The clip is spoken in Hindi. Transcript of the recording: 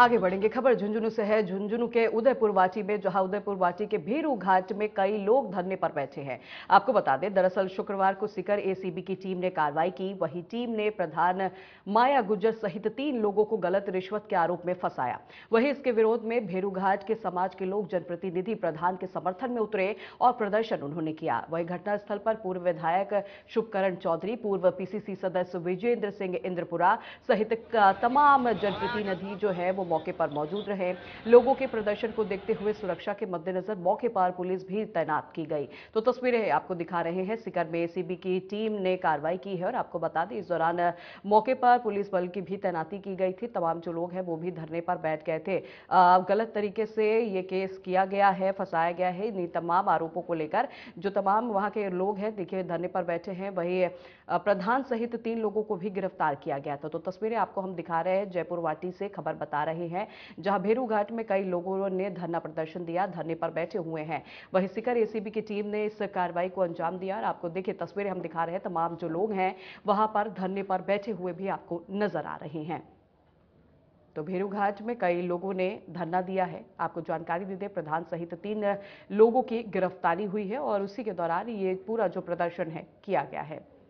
आगे बढ़ेंगे खबर झुंझुनू से है झुंझुनू के उदयपुर वाची में जहां उदयपुर वाची के भीरू घाट में कई लोग धरने पर बैठे हैं आपको बता दें दरअसल शुक्रवार को सिकर एसीबी की टीम ने कार्रवाई की वही टीम ने प्रधान माया गुजर सहित तीन लोगों को गलत रिश्वत के आरोप में फंसाया वही इसके विरोध में भेरूघाट के समाज के लोग जनप्रतिनिधि प्रधान के समर्थन में उतरे और प्रदर्शन उन्होंने किया वही घटनास्थल पर पूर्व विधायक शुभकरण चौधरी पूर्व पीसीसी सदस्य विजेंद्र सिंह इंद्रपुरा सहित तमाम जनप्रतिनिधि जो है वो वो मौके पर मौजूद रहे लोगों के प्रदर्शन को देखते हुए सुरक्षा के मद्देनजर मौके पर पुलिस भी तैनात की गई तो तस्वीरें आपको दिखा रहे हैं सिकर में एसीबी की टीम ने कार्रवाई की है और आपको बता दें इस दौरान मौके पर पुलिस बल की भी तैनाती की गई थी तमाम जो लोग हैं वो भी धरने पर बैठ गए थे गलत तरीके से ये केस किया गया है फंसाया गया है इन तमाम आरोपों को लेकर जो तमाम वहाँ के लोग हैं देखिए धरने पर बैठे हैं वही प्रधान सहित तीन लोगों को भी गिरफ्तार किया गया था तो तस्वीरें आपको हम दिखा रहे हैं जयपुर वाटी से खबर बता रहे रहे हैं जहां भेरू घाट में कई लोगों ने धरना प्रदर्शन दिया धरने पर बैठे हुए हैं वही सिकर एसीबी की टीम ने इस कार्रवाई को अंजाम दिया और आपको देखिए तस्वीरें हम दिखा रहे हैं तमाम जो लोग हैं वहां पर धरने पर बैठे हुए भी आपको नजर आ रहे हैं तो भेरू घाट में कई लोगों ने धरना दिया है आपको जानकारी दे दें प्रधान सहित तीन लोगों की गिरफ्तारी हुई है और उसी के दौरान ये पूरा जो प्रदर्शन है किया गया है